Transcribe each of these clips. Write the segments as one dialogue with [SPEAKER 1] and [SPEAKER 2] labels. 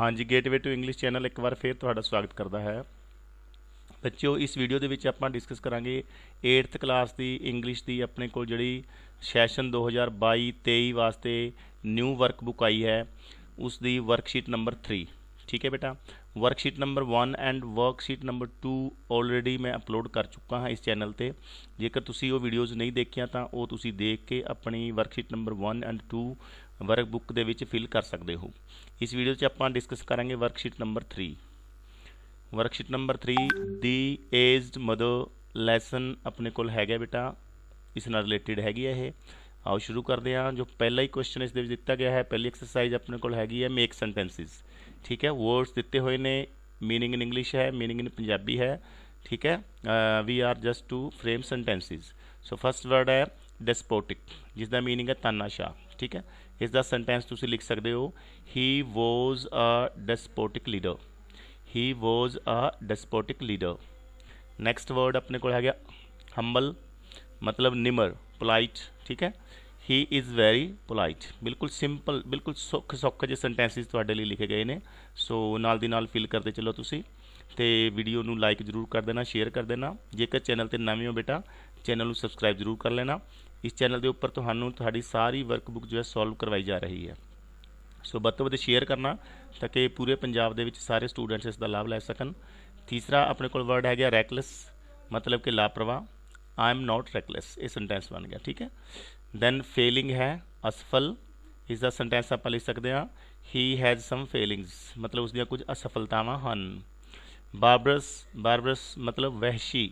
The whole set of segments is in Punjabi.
[SPEAKER 1] ਹਾਂਜੀ ਗੇਟਵੇ ਟੂ ਇੰਗਲਿਸ਼ ਚੈਨਲ ਇੱਕ ਵਾਰ ਫੇਰ ਤੁਹਾਡਾ ਸਵਾਗਤ ਕਰਦਾ ਹੈ ਬੱਚਿਓ ਇਸ ਵੀਡੀਓ ਦੇ ਵਿੱਚ ਆਪਾਂ ਡਿਸਕਸ ਕਰਾਂਗੇ 8th ਕਲਾਸ ਦੀ ਇੰਗਲਿਸ਼ ਦੀ ਆਪਣੇ ਕੋਲ ਜਿਹੜੀ ਸੈਸ਼ਨ 2022-23 ਵਾਸਤੇ ਨਿਊ ਵਰਕਬੁੱਕ ਆਈ ਹੈ ਉਸ ਦੀ ਵਰਕਸ਼ੀਟ ਨੰਬਰ 3 ਠੀਕ ਹੈ ਬੇਟਾ worksheet number 1 and worksheet number 2 already ਮੈਂ ਅਪਲੋਡ ਕਰ ਚੁੱਕਾ ਹਾਂ ਇਸ ਚੈਨਲ ਤੇ ਜੇਕਰ ਤੁਸੀਂ ਉਹ ਵੀਡੀਓਜ਼ ਨਹੀਂ ਦੇਖੀਆਂ ਤਾਂ ਉਹ ਤੁਸੀਂ ਦੇਖ ਕੇ ਆਪਣੀ ਵਰਕਸ਼ੀਟ ਨੰਬਰ 1 ਐਂਡ 2 ਵਰਕਬੁੱਕ ਦੇ ਵਿੱਚ ਫਿਲ ਕਰ ਸਕਦੇ ਹੋ ਇਸ ਵੀਡੀਓ 'ਚ ਆਪਾਂ ਡਿਸਕਸ ਕਰਾਂਗੇ ਵਰਕਸ਼ੀਟ ਨੰਬਰ 3 ਵਰਕਸ਼ੀਟ ਨੰਬਰ 3 ਦੀ ਏਜਡ ਮਦਰ ਲੈਸਨ ਆਪਣੇ ਕੋਲ ਹੈਗਾ ਬੇਟਾ ਇਸ ਨਾਲ ਰਿਲੇਟਡ ਹੈਗੀ ਹੈ ਇਹ ਆਓ ਸ਼ੁਰੂ ਕਰਦੇ ਹਾਂ ਜੋ ਪਹਿਲਾ ਹੀ ਕੁਐਸਚਨ ਇਸ ਦੇ ਵਿੱਚ ਦਿੱਤਾ ਗਿਆ ਹੈ ਪਹਿਲੀ ਐਕਸਰਸਾਈਜ਼ ਆਪਣੇ ਕੋਲ ਹੈਗੀ ਹੈ ਮੇਕ ਸੈਂਟੈਂਸਸ ਠੀਕ ਹੈ ਵਰਡਸ ਦਿੱਤੇ ਹੋਏ ਨੇ मीनिंग ਇਨ ਇੰਗਲਿਸ਼ ਹੈ मीनिंग ਇਨ ਪੰਜਾਬੀ ਹੈ ਠੀਕ ਹੈ we are just to frame sentences so first word ਹੈ ਡਿਸਪੋਟਿਕ ਜਿਸ ਦਾ है ਹੈ ਤਾਨਾਸ਼ਾਹ ਠੀਕ ਹੈ ਇਸ ਦਾ ਸੈਂਟੈਂਸ ਤੁਸੀਂ ਲਿਖ ਸਕਦੇ ਹੋ he was a despotic leader he was a despotic leader next word ਆਪਣੇ ਕੋਲ ਗਿਆ ਹੰਬਲ ਮਤਲਬ ਨਿਮਰ ਪੋਲਾਈਟ ਠੀਕ ਹੈ ਹੀ ਇਜ਼ ਵੈਰੀ ਪੋਲਾਈਟ ਬਿਲਕੁਲ ਸਿੰਪਲ ਬਿਲਕੁਲ ਸੁੱਖ ਸੁੱਖ ਜਿਹੇ ਸੈਂਟੈਂਸਿਸ ਤੁਹਾਡੇ ਲਈ ਲਿਖੇ ਗਏ ਨੇ ਸੋ ਨਾਲ ਦੀ ਨਾਲ ਫਿਲ ਕਰਦੇ ਚਲੋ ਤੁਸੀਂ ਤੇ ਵੀਡੀਓ ਨੂੰ ਲਾਈਕ ਜ਼ਰੂਰ ਕਰ ਦੇਣਾ ਸ਼ੇਅਰ ਕਰ ਦੇਣਾ ਜੇਕਰ ਚੈਨਲ ਤੇ ਨਵੇਂ ਹੋ ਬੇਟਾ ਚੈਨਲ ਨੂੰ ਸਬਸਕ੍ਰਾਈਬ ਜ਼ਰੂਰ ਕਰ ਲੈਣਾ ਇਸ ਚੈਨਲ ਦੇ ਉੱਪਰ ਤੁਹਾਨੂੰ ਤੁਹਾਡੀ ਸਾਰੀ ਵਰਕਬੁੱਕ ਜੋ ਹੈ ਸੋਲਵ ਕਰਵਾਈ ਜਾ ਰਹੀ ਹੈ ਸੋ ਵੱਧ ਵੱਧ ਸ਼ੇਅਰ ਕਰਨਾ ਤਾਂ ਕਿ ਪੂਰੇ ਪੰਜਾਬ ਦੇ ਵਿੱਚ ਸਾਰੇ ਸਟੂਡੈਂਟਸ ਇਸ ਦਾ ਲਾਭ ਲੈ ਸਕਣ ਤੀਸਰਾ ਆਪਣੇ ਕੋਲ ਵਰਡ ਹੈ ਗਿਆ ਰੈਕਲੈਸ ਮਤਲਬ ਕਿ ਲਾਪਰਵਾਹ ਆਈ ਐਮ ਨਾਟ ਰੈਕਲੈਸ ਇਹ ਸੈਂਟੈਂਸ ਬਣ ਗਿਆ ਠੀਕ ਹੈ ਦੈਨ ਫੇਲਿੰਗ ਹੈ ਅਸਫਲ ਇਸ ਦਾ ਸੈਂਟੈਂਸ ਆਪਾਂ ਲਿਖ ਸਕਦੇ ਹਾਂ ਹੀ ਹੈਜ਼ ਸਮ ਫੇਲਿੰਗਸ ਮਤਲਬ ਉਸ ਦੀਆਂ ਕੁਝ ਅਸਫਲਤਾਵਾਂ ਹਨ ਬਾਰਬਰਸ ਬਾਰਬਰਸ ਮਤਲਬ ਵਹਿਸ਼ੀ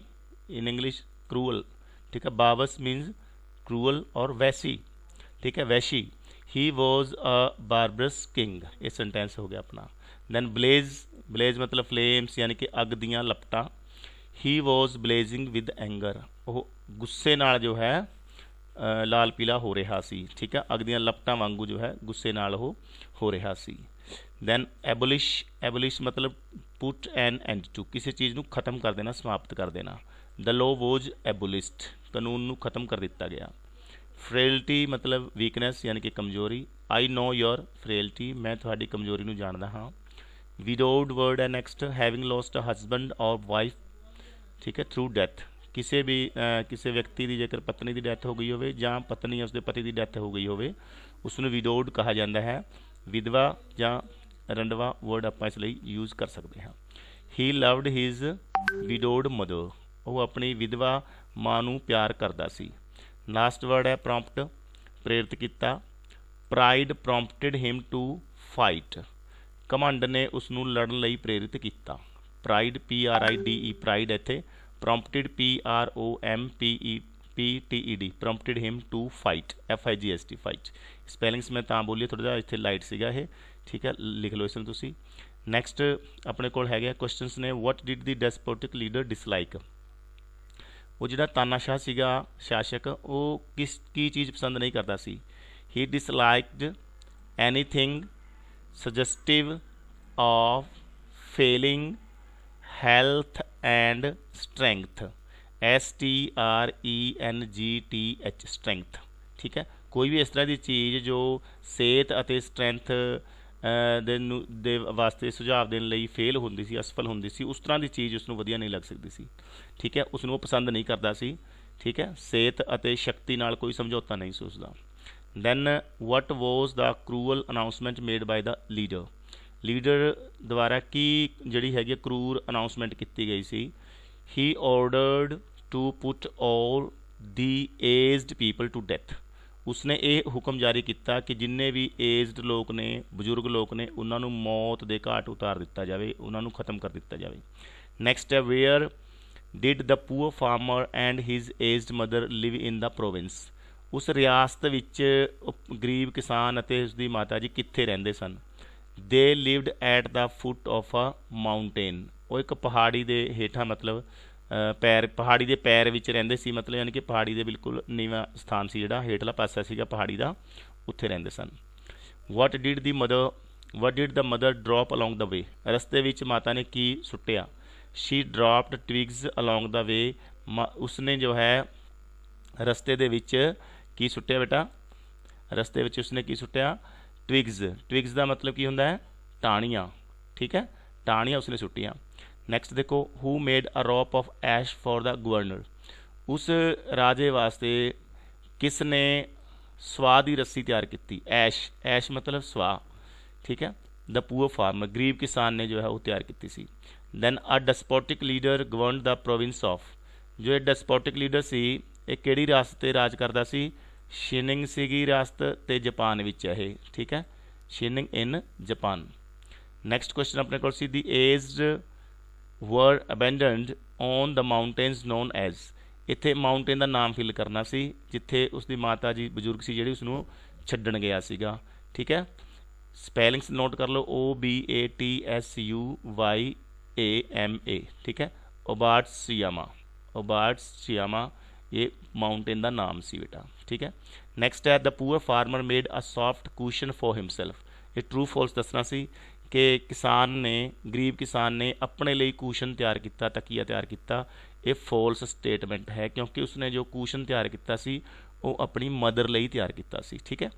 [SPEAKER 1] ਇਨ ਇੰਗਲਿਸ਼ ਕਰੂਅਲ ਠੀਕ ਹੈ ਬਾਵਸ ਮੀਨਸ cruel or वैसी ठीक है वैशी ही वॉज अ बारबरस किंग ये सेंटेंस हो गया अपना दैन ब्लेज ਬਲੇਜ ਮਤਲਬ ਫਲੇਮਸ ਯਾਨੀ ਕਿ ਅੱਗ ਦੀਆਂ ਲਪਟਾਂ ਹੀ ਵਾਸ ਬਲੇਜ਼ਿੰਗ ਵਿਦ ਐਂਗਰ ਉਹ ਗੁੱਸੇ ਨਾਲ ਜੋ ਹੈ ਲਾਲ ਪੀਲਾ ਹੋ ਰਿਹਾ ਸੀ ਠੀਕ ਹੈ ਅੱਗ ਦੀਆਂ ਲਪਟਾਂ ਵਾਂਗੂ ਜੋ ਹੈ ਗੁੱਸੇ ਨਾਲ ਉਹ ਹੋ ਰਿਹਾ ਸੀ ਦੈਨ ਐਬੋਲਿਸ਼ ਐਬੋਲਿਸ਼ ਮਤਲਬ ਪੁੱਟ ਐਨ ਐਂਡ ਟੂ ਕਿਸੇ ਚੀਜ਼ ਨੂੰ ਖਤਮ ਕਰ ਦੇਣਾ ਸਮਾਪਤ ਕਰ ਦੇਣਾ ਦ ਲੋ ਵਾਜ ਐਬੋਲਿਸਟ ਕਾਨੂੰਨ ਨੂੰ ਖਤਮ ਕਰ ਦਿੱਤਾ ਗਿਆ ਫ੍ਰੇਲਟੀ ਮਤਲਬ ਵੀਕਨੈਸ ਯਾਨੀ ਕਿ ਕਮਜ਼ੋਰੀ ਆਈ ਨੋ ਯੋਰ ਫ੍ਰੇਲਟੀ ਮੈਂ ਤੁਹਾਡੀ ਕਮਜ਼ੋਰੀ ਨੂੰ ਜਾਣਦਾ ਹਾਂ ਵਿਡੋਡ ਵਰਡ ਐ next having lost a husband or wife ਠੀਕ ਹੈ ਥਰੂ ਡੈਥ ਕਿਸੇ ਵੀ ਕਿਸੇ ਵਿਅਕਤੀ ਦੀ ਜੇਕਰ ਪਤਨੀ ਦੀ ਡੈਥ ਹੋ ਗਈ ਹੋਵੇ ਜਾਂ ਪਤਨੀ ਉਸਦੇ ਪਤੀ ਦੀ ਡੈਥ ਹੋ ਗਈ ਹੋਵੇ ਉਸ ਨੂੰ ਵਿਡੋਡ ਕਿਹਾ ਜਾਂਦਾ ਹੈ ਵਿਧਵਾ ਜਾਂ ਰੰਡਵਾ ਵਰਡ ਆਪਾਂ ਇਸ ਲਈ ਯੂਜ਼ ਕਰ ਸਕਦੇ ਹਾਂ he loved his widowed mother ਉਹ ਆਪਣੀ ਵਿਧਵਾ ਮਾਂ ਨੂੰ ਪਿਆਰ ਕਰਦਾ ਸੀ ਲਾਸਟ ਵਰਡ ਹੈ ਪ੍ਰੌਂਪਟ ਪ੍ਰੇਰਿਤ ਕੀਤਾ pride prompted him to fight ਕਮਾਂਡ ਨੇ ਉਸ ਨੂੰ ਲੜਨ ਲਈ ਪ੍ਰੇਰਿਤ ਕੀਤਾ pride P R I D E pride ਇੱਥੇ prompted P R O M P E P T E D prompted him to fight F I G H T fight spellings ਮੈਂ ਤਾਂ ਬੋਲੀ ਥੋੜਾ ਜਿਹਾ ਇੱਥੇ ਲਾਈਟ ਸੀਗਾ ਇਹ ਠੀਕ ਹੈ ਲਿਖ ਲਓ ਇਸ ਨੂੰ ਤੁਸੀਂ ਨੈਕਸਟ ਆਪਣੇ ਕੋਲ ਹੈਗਾ ਕੁਐਸਚਨਸ ਨੇ what did the despotic leader dislike ਉਹ ਜਿਹੜਾ ਤਾਨਾਸ਼ਾਹ ਸੀਗਾ ਸ਼ਾਸਕ ਉਹ ਕਿਸ ਕੀ ਚੀਜ਼ ਪਸੰਦ ਨਹੀਂ ਕਰਦਾ ਸੀ he disliked anything suggestive of failing health and strength S T R E N G T H strength ਠੀਕ ਹੈ ਕੋਈ ਵੀ ਇਸ ਤਰ੍ਹਾਂ ਦੀ ਚੀਜ਼ ਜੋ ਸਿਹਤ ਅਤੇ ਸਟਰੈਂਥ ਦੇ ਦੇ ਵਾਸਤੇ ਸੁਝਾਅ ਦੇਣ ਲਈ ਫੇਲ ਹੁੰਦੀ ਸੀ ਅਸਫਲ ਹੁੰਦੀ ਸੀ ਉਸ ਤਰ੍ਹਾਂ ਦੀ ਚੀਜ਼ ਉਸ ਨੂੰ ਵਧੀਆ ਨਹੀਂ ਲੱਗ ਸਕਦੀ ਸੀ ਠੀਕ ਹੈ ਉਸ ਨੂੰ ਉਹ ਪਸੰਦ ਨਹੀਂ ਕਰਦਾ ਸੀ ਠੀਕ ਹੈ ਸੇਤ ਅਤੇ ਸ਼ਕਤੀ ਨਾਲ ਕੋਈ ਸਮਝੌਤਾ ਨਹੀਂ ਸੀ ਉਸ ਦਾ then what was the cruel announcement made by the leader leader ਦੁਆਰਾ ਕੀ ਜਿਹੜੀ ਹੈਗੀ ਕਰੂਰ ਅਨਾਉਂਸਮੈਂਟ ਕੀਤੀ ਗਈ ਸੀ he ordered to put all the aged people to death ਉਸਨੇ ਇਹ ਹੁਕਮ ਜਾਰੀ ਕੀਤਾ ਕਿ ਜਿੰਨੇ ਵੀ ਏਜਡ ਲੋਕ ਨੇ ਬਜ਼ੁਰਗ ਲੋਕ ਨੇ ਉਹਨਾਂ ਨੂੰ ਮੌਤ ਦੇ ਘਾਟ ਉਤਾਰ ਦਿੱਤਾ ਜਾਵੇ ਉਹਨਾਂ ਨੂੰ ਖਤਮ ਕਰ ਦਿੱਤਾ ਜਾਵੇ ਨੈਕਸਟ ਹੈ where did the poor farmer and his aged mother live in the province ਉਸ ਰਿਆਸਤ ਵਿੱਚ ਗਰੀਬ ਕਿਸਾਨ ਅਤੇ ਉਸ ਦੀ ਮਾਤਾ ਜੀ ਕਿੱਥੇ ਰਹਿੰਦੇ ਸਨ they lived at the foot of a mountain ਉਹ ਇੱਕ ਪਹਾੜੀ ਦੇ ਹੇਠਾਂ ਮਤਲਬ ਪੈਰ ਪਹਾੜੀ ਦੇ ਪੈਰ ਵਿੱਚ ਰਹਿੰਦੇ ਸੀ ਮਤਲਬ ਯਾਨੀ ਕਿ ਪਹਾੜੀ ਦੇ ਬਿਲਕੁਲ ਨੀਵਾਂ ਸਥਾਨ ਸੀ ਜਿਹੜਾ ਹੇਠਲਾ ਪਾਸਾ ਸੀਗਾ ਪਹਾੜੀ ਦਾ ਉੱਥੇ ਰਹਿੰਦੇ ਸਨ what did the mother what did the mother drop along the way ਰਸਤੇ ਵਿੱਚ ਮਾਤਾ ਨੇ ਕੀ ਸੁੱਟਿਆ she dropped twigs along the way ਉਸਨੇ ਜੋ ਹੈ ਰਸਤੇ ਦੇ ਵਿੱਚ ਕੀ ਸੁੱਟਿਆ ਬੇਟਾ ਰਸਤੇ ਵਿੱਚ ਉਸਨੇ ਕੀ ਸੁੱਟਿਆ ਟਵਿਗਸ ਟਵਿਗਸ ਦਾ ਮਤਲਬ ਕੀ ਹੁੰਦਾ ਹੈ ਟਾਣੀਆਂ ਠੀਕ ਹੈ ਟਾਣੀਆਂ ਉਸਨੇ ਸੁੱਟੀਆਂ ਨੈਕਸਟ ਦੇਖੋ who made a rope of ash for the governor ਉਸ ਰਾਜੇ ਵਾਸਤੇ ਕਿਸ ਨੇ ਸਵਾ ਦੀ ਰੱਸੀ ਤਿਆਰ ਕੀਤੀ ਐਸ਼ ਐਸ਼ ਮਤਲਬ ਸਵਾ ਠੀਕ ਹੈ ਦਾ ਪੂਅਰ ਫਾਰਮਰ ਗਰੀਬ ਕਿਸਾਨ ਨੇ ਜੋ ਹੈ ਉਹ ਤਿਆਰ ਕੀਤੀ ਸੀ then a despotic leader governed the province of ਜੋ ਇਹ ਡਿਸਪੋਟਿਕ ਲੀਡਰ ਸੀ ਇਹ ਕਿਹੜੀ ਰਾਸਤੇ ਤੇ ਰਾਜ ਕਰਦਾ ਸੀ ਸ਼ਿਨਿੰਗ ਸੀਗੀ ਰਾਸਤ ਤੇ ਜਾਪਾਨ ਵਿੱਚ ਇਹ ਠੀਕ ਹੈ Shinano in Japan next question ਆਪਣੇ ਕੋਲ ਸੀ the aged were abandoned on the mountains known as ਇੱਥੇ ਮਾਊਂਟੇਨ ਦਾ ਨਾਮ ਫਿਲ ਕਰਨਾ ਸੀ ਜਿੱਥੇ ਉਸ ਦੀ ਮਾਤਾ ਜੀ ਬਜ਼ੁਰਗ ਸੀ ਜਿਹੜੀ ਉਸ ਨੂੰ ਛੱਡਣ ਗਿਆ ਸੀਗਾ ਠੀਕ ਹੈ ਸਪੈਲਿੰਗਸ ਨੋਟ ਕਰ ਲਓ O B A T S U Y A M A ਠੀਕ ਹੈ ਓਬਾਟਸੀਆਮਾ ਓਬਾਟਸੀਆਮਾ ਇਹ ਮਾਊਂਟੇਨ ਦਾ ਨਾਮ ਸੀ ਬੇਟਾ ਠੀਕ ਹੈ ਨੈਕਸਟ ਹੈ the poor farmer made a soft cushion for himself ਇਹ ਟਰੂ ਫਾਲਸ ਦੱਸਣਾ ਸੀ ਕਿ ਕਿਸਾਨ ਨੇ ਗਰੀਬ ਕਿਸਾਨ ਨੇ ਆਪਣੇ ਲਈ ਕੂਸ਼ਨ ਤਿਆਰ ਕੀਤਾ ਤਕੀਆ ਤਿਆਰ ਕੀਤਾ ਇਹ ਫਾਲਸ ਸਟੇਟਮੈਂਟ ਹੈ ਕਿਉਂਕਿ ਉਸਨੇ ਜੋ ਕੂਸ਼ਨ ਤਿਆਰ ਕੀਤਾ ਸੀ ਉਹ ਆਪਣੀ ਮਦਰ ਲਈ ਤਿਆਰ ਕੀਤਾ ਸੀ ਠੀਕ ਹੈ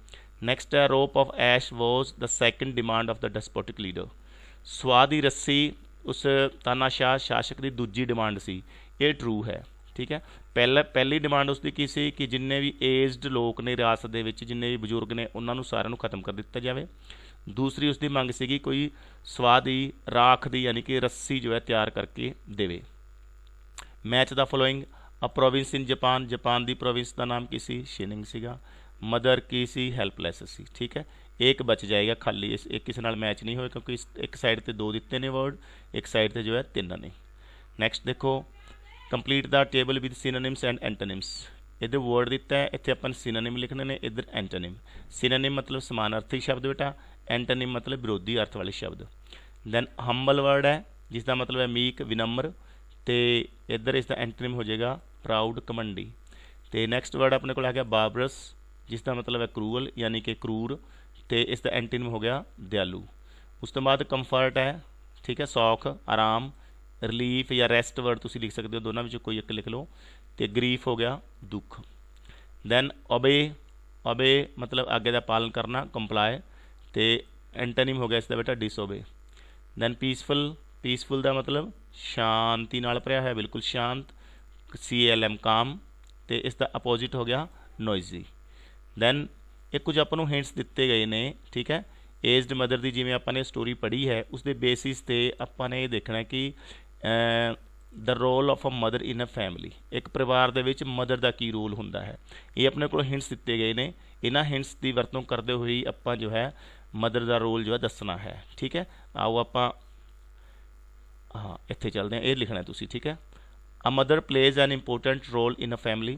[SPEAKER 1] ਨੈਕਸਟ ਹੈ rope of ash was the second demand of the despotic leader ਸਵਾਦੀ ਰੱਸੀ ਉਸ ਤਾਨਾਸ਼ਾਹ ਸ਼ਾਸਕ ਦੀ ਦੂਜੀ ਡਿਮਾਂਡ ਸੀ ਇਹ ਟਰੂ ਹੈ ਠੀਕ ਹੈ ਪਹਿਲਾ ਪਹਿਲੀ ਡਿਮਾਂਡ ਉਸ ਦੀ ਕੀ ਸੀ ਕਿ ਜਿੰਨੇ ਵੀ ਏਜਡ ਲੋਕ ਨੇ ਰਾਸ ਦੇ ਵਿੱਚ ਜਿੰਨੇ ਵੀ ਬਜ਼ੁਰਗ ਨੇ ਉਹਨਾਂ ਨੂੰ ਸਾਰਿਆਂ ਨੂੰ ਖਤਮ ਕਰ ਦਿੱਤਾ ਜਾਵੇ ਦੂਸਰੀ ਉਸ ਦੀ ਮੰਗ ਸੀਗੀ ਕੋਈ ਸਵਾਦੀ ਰਾਖ ਦੀ ਯਾਨੀ ਕਿ ਰੱਸੀ ਜੋ ਹੈ ਤਿਆਰ ਕਰਕੇ ਦੇਵੇ match the following a province in Japan Japan ਦੀ ਪ੍ਰੋਵਿੰਸ ਦਾ ਨਾਮ ਕੀ ਸੀ ਸ਼ਿਨਿੰਗ ਸੀਗਾ ਮਦਰ ਕੀ ਸੀ ਹੈਲਪਲੈਸ ਸੀ ਠੀਕ ਹੈ ਇੱਕ ਬਚ ਜਾਏਗਾ ਖਾਲੀ ਇਸ ਇੱਕ ਕਿਸੇ ਨਾਲ ਮੈਚ ਨਹੀਂ ਹੋਏ ਕਿਉਂਕਿ ਇੱਕ ਸਾਈਡ ਤੇ ਦੋ ਦਿੱਤੇ ਨੇ ਵਰਡ ਇੱਕ ਸਾਈਡ ਤੇ ਜੋ ਹੈ ਤਿੰਨ ਨੇ ਨੈਕਸਟ ਦੇਖੋ complete the table with synonyms and antonyms ਇਹਦੇ ਵਰਡ ਦਿੱਤਾ ਹੈ ਇੱਥੇ ਆਪਾਂ ਸਿਨੋਨਿਮ ਲਿਖਣੇ ਨੇ ਇਧਰ ਐਂਟੋਨਿਮ ਸਿਨੋਨਿਮ ਮਤਲਬ ਸਮਾਨਾਰਥੀ ਸ਼ਬਦ ਬੇਟਾ ਐਂਟੋਨਿਮ ਮਤਲਬ ਵਿਰੋਧੀ ਅਰਥ ਵਾਲੇ ਸ਼ਬਦ ਦੈਨ ਹੰਬਲ ਵਰਡ ਹੈ ਜਿਸ ਦਾ ਮਤਲਬ ਹੈ ਮੀਕ ਵਿਨਮਰ ਤੇ ਇੱਧਰ ਇਸ ਦਾ ਐਂਟੋਨਿਮ ਹੋ ਜਾਏਗਾ ਪ੍ਰਾਊਡ ਕਮੰਡੀ ਤੇ ਨੈਕਸਟ ਵਰਡ ਆਪਣੇ ਕੋਲ ਆ ਗਿਆ ਬਾਬਰਸ ਜਿਸ ਦਾ ਮਤਲਬ ਹੈ ਕਰੂਅਲ ਯਾਨੀ ਕਿ ਕਰੂਰ ਤੇ ਇਸ ਦਾ ਐਂਟੋਨਿਮ ਹੋ ਗਿਆ ਦਿਆਲੂ ਉਸ ਤੋਂ ਬਾਅਦ ਕੰਫਰਟ ਹੈ ਠੀਕ ਹੈ ਸੌਖ ਆਰਾਮ ਰਿਲੀਫ ਜਾਂ ਰੈਸਟ ਵਰਡ ਤੁਸੀਂ ਲਿਖ ਸਕਦੇ ਹੋ ਦੋਨਾਂ ਵਿੱਚੋਂ ਕੋਈ ਇੱਕ ਲਿਖ ਲਓ ਤੇ ਗਰੀਫ ਹੋ ਗਿਆ ਦੁੱਖ ਦੈਨ ਓਬੇ ਓਬੇ ਮਤਲਬ ਅੱਗੇ ਦਾ ਪਾਲਨ ਕਰਨਾ ਕੰਪਲਾਈ ਤੇ ਐਂਟੋਨਿਮ ਹੋ ਗਿਆ ਇਸ ਦਾ ਬੇਟਾ ਡਿਸਓਬੇ ਦੈਨ ਪੀਸਫੁਲ ਪੀਸਫੁਲ ਦਾ ਮਤਲਬ ਸ਼ਾਂਤੀ ਨਾਲ ਭਰਿਆ ਹੈ ਬਿਲਕੁਲ ਸ਼ਾਂਤ ਸੀ ਐਲ ਐਮ ਕਾਮ ਤੇ ਇਸ ਦਾ ਆਪੋਜ਼ਿਟ ਹੋ ਗਿਆ ਨੋਇਜ਼ੀ ਦੈਨ ਇਹ ਕੁਝ ਆਪਾਂ ਨੂੰ ਹਿੰਟਸ ਦਿੱਤੇ ਗਏ ਨੇ ਠੀਕ ਹੈ ਏਜਡ ਮਦਰ ਦੀ ਜਿਵੇਂ ਆਪਾਂ ਨੇ ਸਟੋਰੀ ਪੜ੍ਹੀ ਹੈ ਉਸ ਦੇ ਬੇਸਿਸ ਤੇ ਆਪਾਂ ਨੇ ਇਹ ਦੇਖਣਾ ਕਿ the role of a mother in a family ਇੱਕ ਪਰਿਵਾਰ ਦੇ ਵਿੱਚ ਮਦਰ ਦਾ ਕੀ ਰੋਲ ਹੁੰਦਾ ਹੈ ਇਹ ਆਪਣੇ ਕੋਲ ਹਿੰਟਸ ਦਿੱਤੇ ਗਏ ਨੇ ਇਹਨਾਂ ਹਿੰਟਸ ਦੀ ਵਰਤੋਂ ਕਰਦੇ ਹੋਏ ਆਪਾਂ ਜੋ ਹੈ ਮਦਰ ਦਾ ਰੋਲ ਜੋ ਹੈ ਦੱਸਣਾ ਹੈ ਠੀਕ ਹੈ ਆਓ ਆਪਾਂ ਹਾਂ ਇੱਥੇ ਚੱਲਦੇ ਹਾਂ ਇਹ ਲਿਖਣਾ ਤੁਸੀਂ ਠੀਕ ਹੈ a mother plays an important role in a family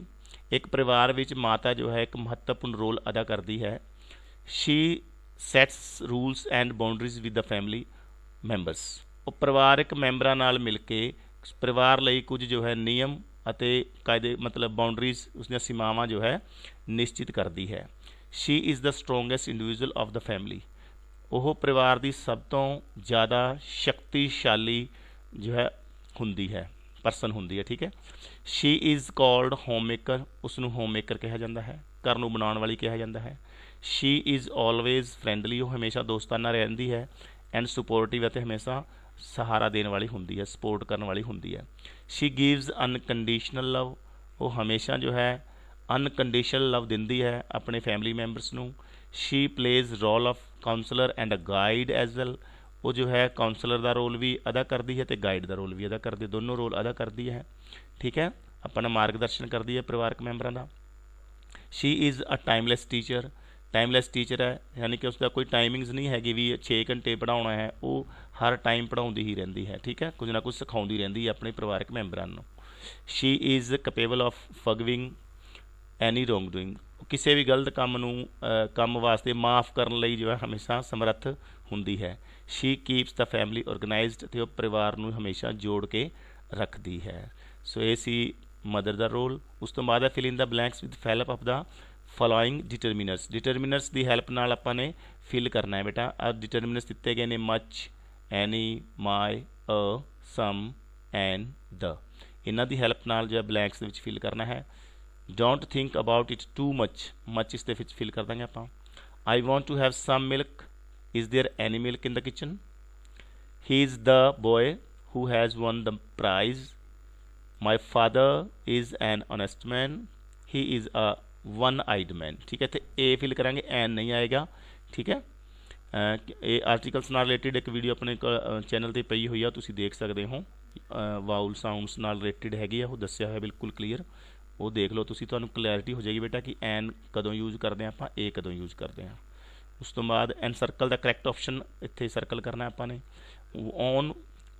[SPEAKER 1] ਇੱਕ ਪਰਿਵਾਰ ਵਿੱਚ ਮਾਤਾ ਜੋ ਹੈ ਇੱਕ ਮਹੱਤਵਪੂਰਨ ਰੋਲ ਅਦਾ ਕਰਦੀ ਹੈ she sets rules and boundaries with the family members ਉਹ ਪਰਿਵਾਰਕ ਮੈਂਬਰਾਂ ਨਾਲ ਮਿਲ ਕੇ ਪਰਿਵਾਰ ਲਈ ਕੁਝ ਜੋ ਹੈ ਨਿਯਮ ਅਤੇ ਕਾਇਦੇ ਮਤਲਬ ਬਾਉਂਡਰੀਜ਼ ਉਸ ਦੀਆਂ ਸੀਮਾਵਾਂ ਜੋ ਹੈ ਨਿਸ਼ਚਿਤ ਕਰਦੀ ਹੈ she is the strongest individual of the family ਉਹ ਪਰਿਵਾਰ ਦੀ ਸਭ ਤੋਂ ਜ਼ਿਆਦਾ ਸ਼ਕਤੀਸ਼ਾਲੀ ਜੋ ਹੈ ਹੁੰਦੀ ਹੈ ਪਰਸਨ ਹੁੰਦੀ ਹੈ ਠੀਕ ਹੈ ਸ਼ੀ ਇਜ਼ ਕਾਲਡ ਹੋਮਮੇਕਰ ਉਸ ਨੂੰ ਹੋਮਮੇਕਰ ਕਿਹਾ ਜਾਂਦਾ ਹੈ ਘਰ ਨੂੰ ਬਣਾਉਣ ਵਾਲੀ ਕਿਹਾ ਜਾਂਦਾ ਹੈ ਸ਼ੀ ਇਜ਼ ਆਲਵੇਜ਼ ਫਰੈਂਡਲੀ ਉਹ ਹਮੇਸ਼ਾ ਦੋਸਤਾਨਾ ਰਹਿੰਦੀ ਹੈ ਐਂਡ ਸਪੋਰਟਿਵ ਅਤੇ ਹਮੇਸ਼ਾ ਸਹਾਰਾ ਦੇਣ ਵਾਲੀ ਹੁੰਦੀ ਹੈ ਸਪੋਰਟ ਕਰਨ ਵਾਲੀ ਹੁੰਦੀ ਹੈ ਸ਼ੀ ਗਿਵਸ ਅਨਕੰਡੀਸ਼ਨਲ ਲਵ ਉਹ ਹਮੇਸ਼ਾ ਜੋ ਹੈ ਅਨਕੰਡੀਸ਼ਨਲ ਲਵ ਦਿੰਦੀ ਹੈ ਆਪਣੇ ਫੈਮਿਲੀ ਮੈਂਬਰਸ ਨੂੰ she plays role of counsellor and a guide as well ਉਹ ਜੋ ਹੈ ਕਾਉਂਸਲਰ ਦਾ ਰੋਲ ਵੀ ਅਦਾ ਕਰਦੀ ਹੈ ਤੇ ਗਾਈਡ ਦਾ ਰੋਲ ਵੀ ਅਦਾ ਕਰਦੀ ਦੋਨੋਂ ਰੋਲ ਅਦਾ ਕਰਦੀ ਹੈ ਠੀਕ ਹੈ ਆਪਣਾ ਮਾਰਗਦਰਸ਼ਨ ਕਰਦੀ ਹੈ ਪਰਿਵਾਰਕ ਮੈਂਬਰਾਂ ਦਾ she is a timeless teacher timeless teacher ਹੈ ਯਾਨੀ ਕਿ ਉਸ ਦਾ ਕੋਈ ਟਾਈਮਿੰਗਸ ਨਹੀਂ ਹੈਗੀ ਵੀ 6 ਘੰਟੇ ਪੜਾਉਣਾ ਹੈ ਉਹ ਹਰ ਟਾਈਮ ਪੜਾਉਂਦੀ ਹੀ ਰਹਿੰਦੀ ਹੈ ਠੀਕ ਹੈ ਕੁਝ ਨਾ ਕੁਝ ਸਿਖਾਉਂਦੀ ਰਹਿੰਦੀ ਹੈ ਆਪਣੇ ਪਰਿਵਾਰਕ ਮੈਂਬਰਾਂ ਨੂੰ she is capable of forgiving any wrongdoing ਕਿਸੇ ਵੀ ਗਲਤ ਕੰਮ ਨੂੰ ਕੰਮ ਵਾਸਤੇ ਮਾਫ ਕਰਨ ਲਈ ਜੋ ਹੈ ਹਮੇਸ਼ਾ ਸਮਰੱਥ ਹੁੰਦੀ ਹੈ she keeps the family organised ਤੇ ਉਹ ਪਰਿਵਾਰ ਨੂੰ ਹਮੇਸ਼ਾ ਜੋੜ ਕੇ ਰੱਖਦੀ ਹੈ ਸੋ ਇਹ ਸੀ ਮਦਰ ਦਾ ਰੋਲ ਉਸ ਤੋਂ ਬਾਅਦ ਹੈ fill in the blanks with help of the following determiners determiners ਦੀ ਹੈਲਪ ਨਾਲ ਆਪਾਂ ਨੇ ਫਿਲ ਕਰਨਾ ਹੈ ਬੇਟਾ ਆ ਡਿਟਰਮੀਨਰਸ ਦਿੱਤੇ ਗਏ ਨੇ ਮੱਚ ਐਨੀ ਮਾਈ ਅ ਸਮ ਐਂਡ ਦ ਇਹਨਾਂ ਦੀ ਹੈਲਪ ਨਾਲ ਜੋ ਬਲੈਂਕਸ ਦੇ ਵਿੱਚ ਫਿਲ ਕਰਨਾ ਹੈ don't think about it too much much ਇਸ ਦੇ ਵਿੱਚ ਫਿਲ ਕਰ ਦਾਂਗੇ ਆਪਾਂ I want to have some milk is there any milk in the kitchen he is the boy who has won the prize my father is an honest man he is a one eyed man ਠੀਕ ਹੈ ਤੇ ਏ ਫਿਲ ਕਰਾਂਗੇ ਐਨ ਨਹੀਂ ਆਏਗਾ ਠੀਕ ਹੈ ਇਹ ਆਰਟੀਕਲਸ ਨਾਲ ਰਿਲੇਟਡ ਇੱਕ ਵੀਡੀਓ ਆਪਣੇ ਚੈਨਲ ਤੇ ਪਈ ਹੋਈ ਆ ਤੁਸੀਂ ਦੇਖ ਸਕਦੇ ਹੋ ਵਾਊਲ ਸਾਊਂਡਸ ਨਾਲ ਰਿਲੇਟਡ ਹੈਗੀ ਆ ਉਹ ਦੱਸਿਆ ਹੋਇਆ ਬਿਲਕੁਲ ਕਲੀਅਰ ਉਹ ਦੇਖ ਲਓ ਤੁਸੀਂ ਤੁਹਾਨੂੰ ਕਲੈਰਿਟੀ ਹੋ ਜਾਏਗੀ ਬੇਟਾ ਕਿ ਐਨ ਕਦੋਂ ਯੂਜ਼ ਕਰਦੇ ਆ ਆਪਾਂ ਏ ਕਦੋਂ ਯੂਜ਼ ਕਰਦੇ ਆ ਉਸ ਤੋਂ ਬਾਅਦ and circle the correct option ਇੱਥੇ ਸਰਕਲ ਕਰਨਾ ਆਪਾਂ ਨੇ on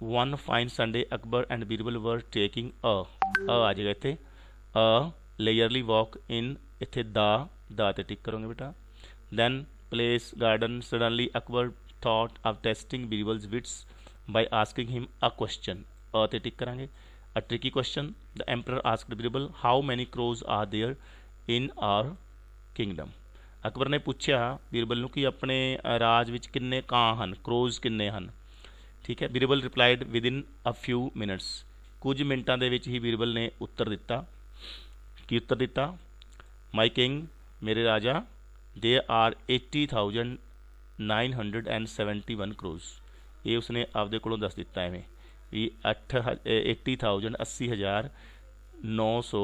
[SPEAKER 1] one fine Sunday Akbar and Birbal were taking ਅ ਅ ਆ ਜਾਏਗਾ ਇੱਥੇ ਅ ਲੇਅਰਲੀ ਵਾਕ ਇਨ ਇੱਥੇ ਦਾ ਦਾ ਤੇ ਟਿਕ ਕਰੋਗੇ ਬੇਟਾ then place garden suddenly Akbar thought of testing Birbal's wits by asking him a question a ਤੇ ਟਿਕ ਕਰਾਂਗੇ A tricky question. The emperor asked Birbal, "How many crows are there in our kingdom?" Akbar ਨੇ ਪੁੱਛਿਆ ਬਿਰਬਲ ਨੂੰ ਕਿ ਆਪਣੇ ਰਾਜ ਵਿੱਚ ਕਿੰਨੇ ਕਾਂ ਹਨ ਕਰੋਜ਼ ਕਿੰਨੇ ਹਨ ਠੀਕ ਹੈ Birbal replied within a few minutes ਕੁਝ ਮਿੰਟਾਂ ਦੇ ਵਿੱਚ ਹੀ ਬਿਰਬਲ ਨੇ ਉੱਤਰ ਦਿੱਤਾ ਕੀ ਉੱਤਰ ਦਿੱਤਾ ਮਾਈ ਕਿੰਗ ਮੇਰੇ ਰਾਜਾ ਦੇ ਆਰ 80971 ਕਰੋਜ਼ ਇਹ ਉਸਨੇ ਆਪਦੇ ਕੋਲੋਂ ਦੱਸ ਦਿੱਤਾ ਐਵੇਂ भी अठ एटी थाउजेंड अस्सी हज़ार नौ सौ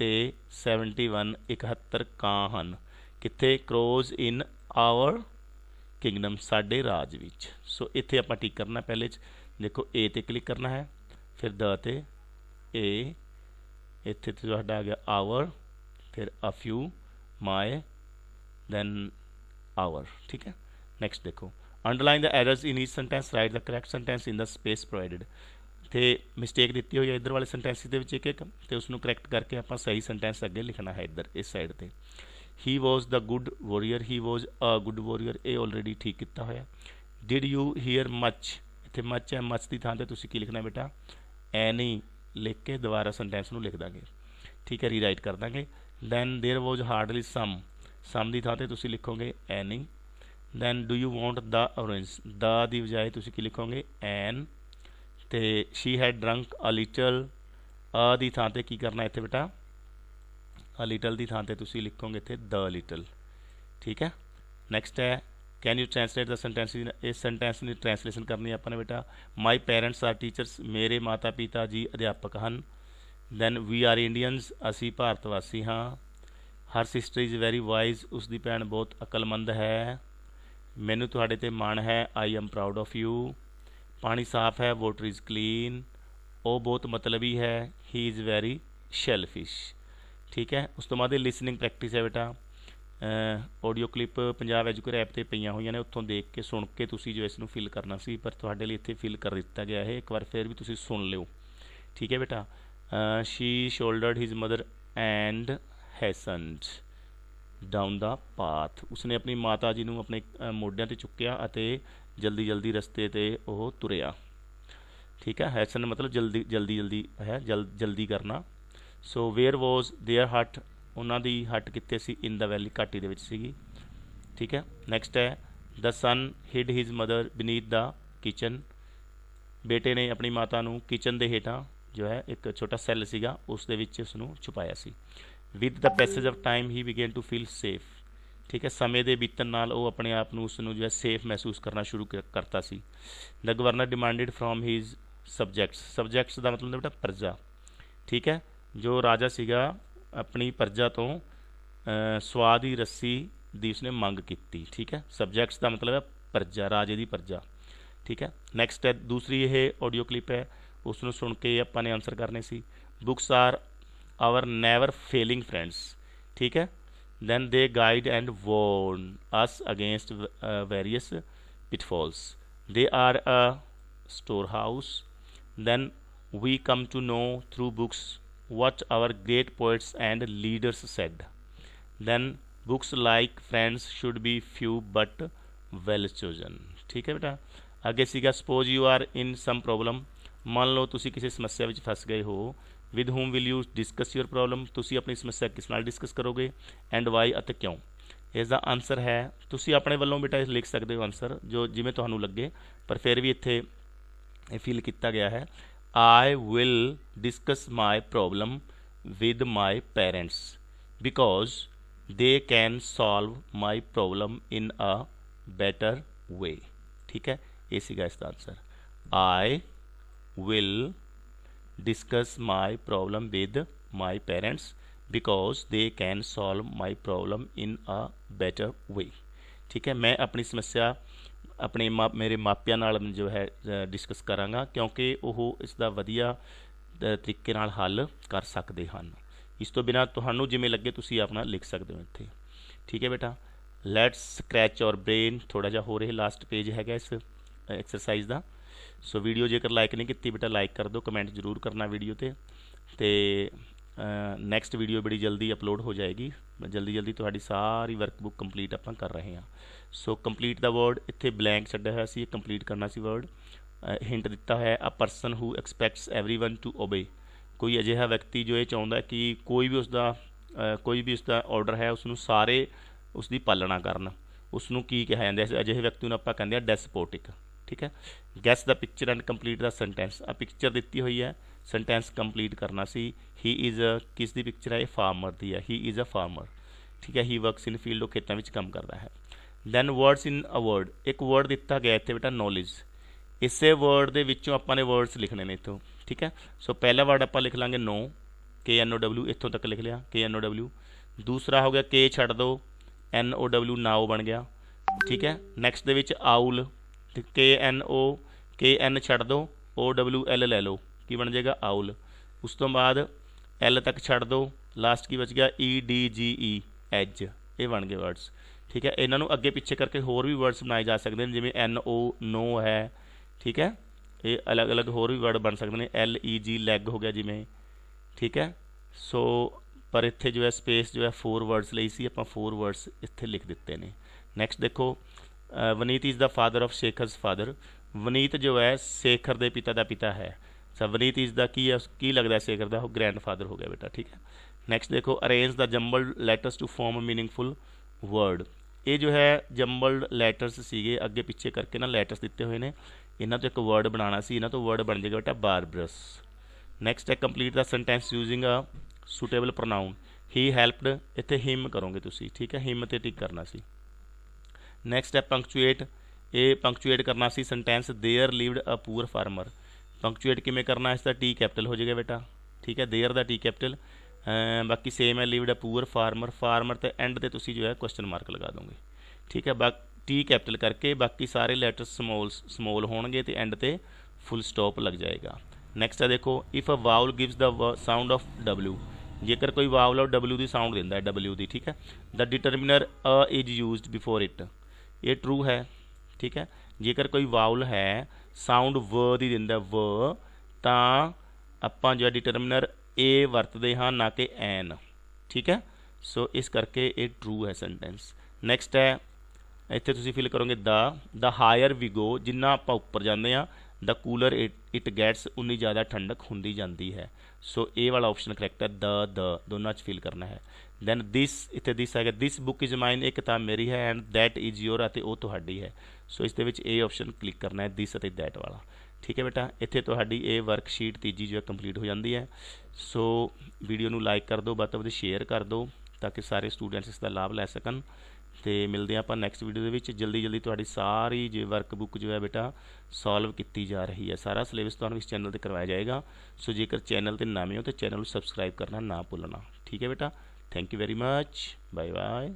[SPEAKER 1] तो सैवनटी वन इकहत्तर कं हैं कितने क्रोज इन आवर किंगडम साढ़े राज सो इतें आप करना पहले देखो ए ते क्लिक करना है फिर द ते ए इतने तो आ गया आवर फिर अ फ्यू माए दैन आवर ठीक है नैक्सट देखो underline the errors in each sentence write the correct sentence in the space provided ਤੇ ਮਿਸਟੇਕ ਦਿੱਤੀ ਹੋਈ ਹੈ ਇਧਰ ਵਾਲੇ ਸੈਂਟੈਂਸ ਦੇ ਵਿੱਚ ਇੱਕ ਇੱਕ ਤੇ ਉਸ ਨੂੰ ਕਰੈਕਟ ਕਰਕੇ ਆਪਾਂ ਸਹੀ ਸੈਂਟੈਂਸ ਅੱਗੇ ਲਿਖਣਾ ਹੈ ਇਧਰ ਇਸ ਸਾਈਡ ਤੇ he was the good warrior he was a good warrior ਇਹ ਆਲਰੇਡੀ ਠੀਕ ਕੀਤਾ ਹੋਇਆ ਡਿਡ ਯੂ ਹੀਅਰ ਮੱਚ ਇੱਥੇ ਮੱਚ ਹੈ ਮੱਚ ਦੀ ਥਾਂ ਤੇ ਤੁਸੀਂ ਕੀ ਲਿਖਣਾ ਬੇਟਾ ਐਨੀ ਲਿਖ ਕੇ ਦੁਬਾਰਾ ਸੈਂਟੈਂਸ ਨੂੰ ਲਿਖ ਦਾਂਗੇ ਠੀਕ ਹੈ ਰੀਰਾਈਟ ਕਰ ਦਾਂਗੇ then there was hardly some some ਦੀ ਥਾਂ ਤੇ ਤੁਸੀਂ ਲਿਖੋਗੇ any then do you want the orange ਦਾ ਦੀ ਬਜਾਏ ਤੁਸੀਂ ਕੀ ਲਿਖੋਗੇ ਐਨ ਤੇ she had drunk a little a ਦੀ ਥਾਂ ਤੇ ਕੀ ਕਰਨਾ ਇੱਥੇ ਬੇਟਾ ਅ ਲਿਟਲ ਦੀ ਥਾਂ ਤੇ ਤੁਸੀਂ ਲਿਖੋਗੇ ਇੱਥੇ ਦ ਲਿਟਲ ਠੀਕ ਹੈ ਨੈਕਸਟ ਹੈ can you translate the sentence ਇਸ ਸੈਂਟੈਂਸ ਨੂੰ ਟ੍ਰਾਂਸਲੇਸ਼ਨ ਕਰਨੀ ਹੈ ਆਪਾਂ ਨੇ ਬੇਟਾ ਮਾਈ ਪੇਰੈਂਟਸ ਆਰ ਟੀਚਰਸ ਮੇਰੇ ਮਾਤਾ ਪਿਤਾ ਜੀ ਅਧਿਆਪਕ ਹਨ ਦੈਨ ਵੀ ਆਰ ਇੰਡੀਅਨਸ ਅਸੀਂ ਭਾਰਤ ਵਾਸੀ ਹਾਂ her sister is very wise ਉਸ ਦੀ ਭੈਣ ਬਹੁਤ ਅਕਲਮੰਦ ਹੈ ਮੈਨੂੰ ਤੁਹਾਡੇ ਤੇ ਮਾਣ ਹੈ I am proud of you ਪਾਣੀ ਸਾਫ਼ ਹੈ ਵਾਟਰ ਇਜ਼ ਕਲੀਨ ਉਹ ਬਹੁਤ ਮਤਲਬੀ ਹੈ ਹੀ ਇਜ਼ ਵੈਰੀ ਸ਼ੈਲਫਿਸ਼ ਠੀਕ ਹੈ ਉਸ ਤੋਂ ਬਾਅਦ ਇਹ ਲਿਸਨਿੰਗ ਪ੍ਰੈਕਟਿਸ ਹੈ ਬੇਟਾ audio clip Punjab Educare app ਤੇ ਪਈਆਂ ਹੋਈਆਂ ਨੇ ਉੱਥੋਂ ਦੇਖ ਕੇ ਸੁਣ ਕੇ ਤੁਸੀਂ ਜੋ ਇਸ ਨੂੰ ਫਿਲ ਕਰਨਾ ਸੀ ਪਰ ਤੁਹਾਡੇ ਲਈ ਇੱਥੇ ਫਿਲ ਕਰ ਦਿੱਤਾ ਗਿਆ ਹੈ ਇੱਕ ਵਾਰ ਫੇਰ ਵੀ ਤੁਸੀਂ ਸੁਣ ਲਿਓ ਠੀਕ ਹੈ ਬੇਟਾ she shouldered his mother and hastened down the path ਉਸਨੇ ਆਪਣੀ ਮਾਤਾ ਜੀ ਨੂੰ ਆਪਣੇ ਮੋਢਿਆਂ ਤੇ ਚੁੱਕਿਆ ਅਤੇ ਜਲਦੀ ਜਲਦੀ ਰਸਤੇ ਤੇ ਉਹ ਤੁਰਿਆ ਠੀਕ ਹੈ ਹੈਸਨ ਮਤਲਬ ਜਲਦੀ ਜਲਦੀ ਜਲਦੀ ਹੈ ਜਲਦੀ ਕਰਨਾ ਸੋ ਵੇਅਰ ਵਾਸ देयर ਹਟ ਉਹਨਾਂ ਦੀ ਹਟ ਕਿੱਥੇ ਸੀ ਇਨ ਦਾ ਵੈਲੀ ਘਾਟੀ ਦੇ ਵਿੱਚ ਸੀਗੀ ਠੀਕ ਹੈ ਨੈਕਸਟ ਹੈ the son hid his mother beneath the kitchen ਬੇਟੇ ਨੇ ਆਪਣੀ ਮਾਤਾ ਨੂੰ ਕਿਚਨ ਦੇ ਹੇਠਾਂ ਜੋ ਹੈ ਇੱਕ ਛੋਟਾ ਸੈੱਲ ਸੀਗਾ ਉਸ ਦੇ ਵਿੱਚ ਉਸ ਨੂੰ ਛੁਪਾਇਆ ਸੀ with the passage of time he began to feel safe ਠੀਕ ਹੈ ਸਮੇਂ ਦੇ ਬੀਤਣ ਨਾਲ ਉਹ ਆਪਣੇ ਆਪ ਨੂੰ ਉਸ ਨੂੰ ਜੋ ਹੈ ਸੇਫ ਮਹਿਸੂਸ ਕਰਨਾ ਸ਼ੁਰੂ ਕਰਤਾ ਸੀ the governor demanded from his subjects subjects ਦਾ ਮਤਲਬ ਬੇਟਾ ਪ੍ਰਜਾ ਠੀਕ ਹੈ ਜੋ ਰਾਜਾ ਸੀਗਾ ਆਪਣੀ ਪ੍ਰਜਾ ਤੋਂ ਸਵਾਦ ਦੀ ਰੱਸੀ ਦੀ ਉਸਨੇ ਮੰਗ ਕੀਤੀ ਠੀਕ ਹੈ ਸਬਜੈਕਟਸ ਦਾ ਮਤਲਬ ਹੈ ਪ੍ਰਜਾ ਰਾਜੇ ਦੀ ਪ੍ਰਜਾ ਠੀਕ ਹੈ ਨੈਕਸਟ ਹੈ ਦੂਸਰੀ ਇਹ ਆਡੀਓ ਕਲਿੱਪ ਹੈ ਉਸ ਨੂੰ ਸੁਣ ਕੇ ਆਪਾਂ ਨੇ ਆਨਸਰ ਕਰਨੇ ਸੀ books are our never failing friends ठीक है then they guide and warn us against various pitfalls they are a storehouse then we come to know through books what our great poets and leaders said then books like friends should be few but well chosen ठीक है बेटा अगे सीगा suppose you are in some problem मान लो तुम किसी समस्या में फस गए हो with whom will you discuss your problem ਤੁਸੀਂ ਆਪਣੀ ਸਮੱਸਿਆ ਕਿਸ ਨਾਲ ਡਿਸਕਸ ਕਰੋਗੇ ਐਂਡ ਵਾਈ ਅਤੇ ਕਿਉਂ ਇਸ ਦਾ ਆਨਸਰ ਹੈ ਤੁਸੀਂ ਆਪਣੇ ਵੱਲੋਂ ਬਿਟਾ ਇਸ ਲਿਖ ਸਕਦੇ ਹੋ ਆਨਸਰ ਜੋ ਜਿਵੇਂ ਤੁਹਾਨੂੰ ਲੱਗੇ ਪਰ ਫਿਰ ਵੀ ਇੱਥੇ ਇਹ ਫਿਲ ਕੀਤਾ ਗਿਆ ਹੈ I will discuss my problem with my parents because they can solve my problem in a better way ਠੀਕ ਹੈ ਇਹ ਸੀਗਾ ਇਸ ਦਾ answer I will discuss my problem with my parents because they can solve my problem in a better way ਠੀਕ ਹੈ ਮੈਂ ਆਪਣੀ ਸਮੱਸਿਆ ਆਪਣੇ ਮੇਰੇ ਮਾਪਿਆਂ ਨਾਲ ਜੋ ਹੈ ਡਿਸਕਸ ਕਰਾਂਗਾ ਕਿਉਂਕਿ ਉਹ ਇਸ ਦਾ ਵਧੀਆ ਤਰੀਕੇ ਨਾਲ ਹੱਲ ਕਰ ਸਕਦੇ ਹਨ ਇਸ ਤੋਂ ਬਿਨਾ ਤੁਹਾਨੂੰ ਜਿਵੇਂ ਲੱਗੇ ਤੁਸੀਂ ਆਪਣਾ ਲਿਖ ਸਕਦੇ ਹੋ ਇੱਥੇ ਠੀਕ ਹੈ ਬੇਟਾ ਲੈਟਸ ਸਕ੍ਰੈਚ ਔਰ ਬ੍ਰੇਨ ਥੋੜਾ ਜਿਹਾ ਹੋ ਰਿਹਾ ਲਾਸਟ ਪੇਜ ਹੈਗਾ ਇਸ ਐਕਸਰਸਾਈਜ਼ ਦਾ ਸੋ ਵੀਡੀਓ ਜੇਕਰ ਲਾਈਕ ਨਹੀਂ ਕੀਤੀ ਬੇਟਾ ਲਾਈਕ ਕਰ ਦਿਓ ਕਮੈਂਟ ਜ਼ਰੂਰ ਕਰਨਾ ਵੀਡੀਓ ਤੇ ਤੇ ਨੈਕਸਟ ਵੀਡੀਓ ਬੜੀ ਜਲਦੀ ਅਪਲੋਡ ਹੋ ਜਾਏਗੀ ਜਲਦੀ ਜਲਦੀ ਤੁਹਾਡੀ ਸਾਰੀ ਵਰਕਬੁੱਕ ਕੰਪਲੀਟ ਆਪਾਂ ਕਰ ਰਹੇ ਹਾਂ ਸੋ ਕੰਪਲੀਟ ਦਾ ਵਰਡ ਇੱਥੇ ਬਲੈਂਕ ਛੱਡਿਆ ਹੋਇਆ ਸੀ ਇਹ ਕੰਪਲੀਟ ਕਰਨਾ ਸੀ ਵਰਡ ਹਿੰਟ ਦਿੱਤਾ ਹੈ a person who expects everyone to obey ਕੋਈ ਅਜਿਹਾ ਵਿਅਕਤੀ ਜੋ ਇਹ ਚਾਹੁੰਦਾ ਕਿ ਕੋਈ ਵੀ ਉਸ ਦਾ ਕੋਈ ਵੀ ਉਸ ਦਾ ਆਰਡਰ ਹੈ ਉਸ ਨੂੰ ਸਾਰੇ ਉਸ ਦੀ ਪਾਲਣਾ ਕਰਨ ਉਸ ਨੂੰ ਕੀ ਕਿਹਾ ਜਾਂਦਾ ਹੈ ਅਜਿਹੇ ਵਿਅਕਤੀ ਨੂੰ ਆਪਾਂ ਕਹਿੰਦੇ ਆ ਡੈਸਪੋਟਿਕ ਠੀਕ ਹੈ guess the picture and complete the sentence ਆ ਪਿਕਚਰ ਦਿੱਤੀ ਹੋਈ ਹੈ ਸੈਂਟੈਂਸ ਕੰਪਲੀਟ ਕਰਨਾ ਸੀ ਹੀ ਇਜ਼ ਅ ਕਿਸ ਦੀ ਪਿਕਚਰ ਹੈ ਫਾਰਮਰ ਦੀ ਹੈ ਹੀ ਇਜ਼ ਅ ਫਾਰਮਰ ਠੀਕ ਹੈ ਹੀ ਵਰਕਸ ਇਨ ਫੀਲਡ ਉਹ ਖੇਤਾਂ ਵਿੱਚ ਕੰਮ ਕਰਦਾ ਹੈ then words in a word ਇੱਕ ਵਰਡ ਦਿੱਤਾ ਗਿਆ ਇੱਥੇ ਬੇਟਾ ਨੌਲੇਜ ਇਸੇ ਵਰਡ ਦੇ ਵਿੱਚੋਂ ਆਪਾਂ ਨੇ ਵਰਡਸ ਲਿਖਣੇ ਨੇ ਇਥੋਂ ਠੀਕ ਹੈ ਸੋ ਪਹਿਲਾ ਵਰਡ ਆਪਾਂ ਲਿਖ ਲਾਂਗੇ ਨੋ ਕੇ ਐਨ ਓ ਡਬਲਯੂ ਇੱਥੋਂ ਤੱਕ ਲਿਖ ਲਿਆ ਕੇ ਐਨ ਓ ਡਬਲਯੂ ਦੂਸਰਾ ਹੋ ਗਿਆ ਕੇ ਛੱਡ ਦਿਓ ਐਨ ਓ ਡਬਲਯੂ ਨਾਓ ਬਣ ਗਿਆ ਠੀਕ ਹੈ ਨੈਕਸਟ ਦੇ ਵਿੱਚ ਆਊਲ ਕੇ ਐਨ ਓ ਕੇ ਐਨ ਛੱਡ ਦਿਓ ਓ ਡਬਲਯੂ ਐਲ ਲੈ ਲਓ ਕੀ ਬਣ ਜਾਏਗਾ ਆਉਲ ਉਸ ਤੋਂ ਬਾਅਦ ਐਲ ਤੱਕ ਛੱਡ ਦਿਓ ਲਾਸਟ ਕੀ ਬਚ ਗਿਆ ਈ ਡੀ ਜੀ ਈ ਐਜ ਇਹ ਬਣ ਗਏ ਵਰਡਸ ਠੀਕ ਹੈ ਇਹਨਾਂ ਨੂੰ ਅੱਗੇ ਪਿੱਛੇ ਕਰਕੇ ਹੋਰ ਵੀ ਵਰਡਸ ਬਣਾਏ ਜਾ ਸਕਦੇ ਨੇ ਜਿਵੇਂ ਐਨ ਓ ਨੋ ਹੈ ਠੀਕ ਹੈ ਇਹ ਅਲੱਗ-ਅਲੱਗ ਹੋਰ ਵੀ ਵਰਡ ਬਣ ਸਕਦੇ ਨੇ ਐਲ ਈ ਜੀ ਲੈਗ ਹੋ ਗਿਆ ਜਿਵੇਂ ਠੀਕ ਹੈ ਸੋ ਪਰ ਇੱਥੇ ਜੋ ਹੈ ਸਪੇਸ ਜੋ ਹੈ 4 ਵਰਡਸ ਲਈ ਸੀ ਆਪਾਂ 4 ਵਰਡਸ ਇੱਥੇ ਲਿਖ ਦਿੱਤੇ ਨੇ ਨੈਕਸਟ ਦੇਖੋ Vaneet is the father of Shekhar's father Vaneet ਜੋ ਹੈ ਸ਼ੇਖਰ ਦੇ ਪਿਤਾ ਦਾ ਪਿਤਾ ਹੈ ਸੋ ਵਨੀਤ ਇਜ਼ ਦਾ ਕੀ ਹੈ ਕੀ ਲੱਗਦਾ ਸ਼ੇਖਰ ਦਾ ਉਹ ਗ੍ਰੈਂਡਫਾਦਰ ਹੋ ਗਿਆ ਬੇਟਾ ਠੀਕ ਹੈ ਨੈਕਸਟ ਦੇਖੋ arrange the jumbled letters to form a meaningful word ਇਹ ਜੋ ਹੈ ਜੰਬਲਡ ਲੈਟਰਸ ਸੀਗੇ ਅੱਗੇ ਪਿੱਛੇ ਕਰਕੇ ਨਾ ਲੈਟਰਸ ਦਿੱਤੇ ਹੋਏ ਨੇ ਇਹਨਾਂ ਤੋਂ ਇੱਕ ਵਰਡ ਬਣਾਉਣਾ ਸੀ ਇਹਨਾਂ ਤੋਂ ਵਰਡ ਬਣ ਜਾਏਗਾ ਬੇਟਾ ਬਾਰਬਰਸ ਨੈਕਸਟ ਹੈ complete the sentence using a suitable pronoun he helped ਇੱਥੇ ਹਿਮ ਕਰੋਗੇ ਤੁਸੀਂ ਠੀਕ ਹੈ ਹਿਮ ਤੇ ਟਿਕ ਕਰਨਾ ਸੀ नेक्स्ट है पंक्चुएट ए पंक्चुएट करना सी sentence there lived a poor farmer punctuate किमें करना इसका टी कैपिटल हो जाएगा बेटा ठीक है देयर का टी कैपिटल बाकी सेम है lived a poor farmer farmer तो एंड तो जो है क्वेश्चन मार्क लगा दोगे ठीक है बा टी कैपिटल करके बाकी सारे लैटर समोल स्मॉल होंगे तो एंड फुल स्टॉप लग जाएगा नैक्सट है देखो if a vowel gives the w sound of W जेकर कोई ਆਫ डबल्यू ਦੀ साउंड दिता है डबल्यू दीक है the the determiner a is used before ਇਹ ਟਰੂ ਹੈ ਠੀਕ ਹੈ ਜੇਕਰ ਕੋਈ ਵਾਉਲ ਹੈ ਸਾਊਂਡ ਵ ਦੀ ਦਿੰਦਾ ਵ ਤਾਂ ਆਪਾਂ ਜੋ ਡਿਟਰਮਿਨਰ ਏ ਵਰਤਦੇ ਹਾਂ ਨਾ ਕਿ ਐਨ ਠੀਕ ਹੈ ਸੋ ਇਸ ਕਰਕੇ ਇਹ ਟਰੂ ਹੈ ਸੈਂਟੈਂਸ ਨੈਕਸਟ ਹੈ ਇੱਥੇ ਤੁਸੀਂ ਫਿਲ ਕਰੋਗੇ ਦਾ ਦਾ ਹਾਇਰ ਵੀ ਗੋ ਜਿੰਨਾ ਆਪਾਂ ਉੱਪਰ ਜਾਂਦੇ ਆ ਦਾ ਕੂਲਰ ਇਟ ਗੈਟਸ ਉਨੀ ਜ਼ਿਆਦਾ ਠੰਡਕ ਹੁੰਦੀ ਜਾਂਦੀ ਹੈ ਸੋ ਇਹ ਵਾਲਾ ਆਪਸ਼ਨ ਕਰੈਕਟ ਹੈ ਦ ਦ ਦੋਨਾਂ ਚ ਫਿਲ ਕਰਨਾ ਹੈ ਦੈਨ ਥਿਸ ਇੱਥੇ this ਹੈਗਾ this book is mine ਇਹ ਕਿਤਾਬ ਮੇਰੀ ਹੈ ਐਂਡ that is your ਅਤੇ ਉਹ ਤੁਹਾਡੀ ਹੈ ਸੋ ਇਸ ਦੇ ਵਿੱਚ ਇਹ ਆਪਸ਼ਨ ਕਲਿੱਕ ਕਰਨਾ ਹੈ this ਅਤੇ that ਵਾਲਾ ਠੀਕ ਹੈ ਬੇਟਾ ਇੱਥੇ ਤੁਹਾਡੀ ਇਹ ਵਰਕਸ਼ੀਟ ਤੀਜੀ ਜੋ ਕੰਪਲੀਟ ਹੋ ਜਾਂਦੀ ਹੈ ਸੋ ਵੀਡੀਓ ਨੂੰ ਲਾਈਕ ਕਰ ਦਿਓ ਵੱਧ ਤੋਂ ਸ਼ੇਅਰ ਕਰ ਦਿਓ ਤਾਂ ਕਿ ਸਾਰੇ ਸਟੂਡੈਂਟਸ ਇਸ ਦਾ ਲਾਭ ਲੈ ਸਕਣ ਤੇ ਮਿਲਦੇ ਆਪਾਂ ਨੈਕਸਟ ਵੀਡੀਓ ਦੇ ਵਿੱਚ ਜਲਦੀ ਜਲਦੀ ਤੁਹਾਡੀ ਸਾਰੀ ਜੇ ਵਰਕਬੁੱਕ ਜੋ ਹੈ ਬੇਟਾ ਸੋਲਵ ਕੀਤੀ ਜਾ ਰਹੀ ਹੈ ਸਾਰਾ ਸਿਲੇਬਸ ਤੁਹਾਨੂੰ ਇਸ ਚੈਨਲ ਤੇ ਕਰਵਾਇਆ ਜਾਏਗਾ ਸੋ ਜੇਕਰ ਚੈਨਲ ਤੇ ਨਵੇਂ ਹੋ ਤਾਂ ਚੈਨਲ ਨੂੰ ਸਬਸਕ੍ਰਾਈਬ ਕਰਨਾ ਨਾ ਭੁੱਲਣਾ ਠੀਕ ਹੈ ਬੇਟਾ thank you very much bye bye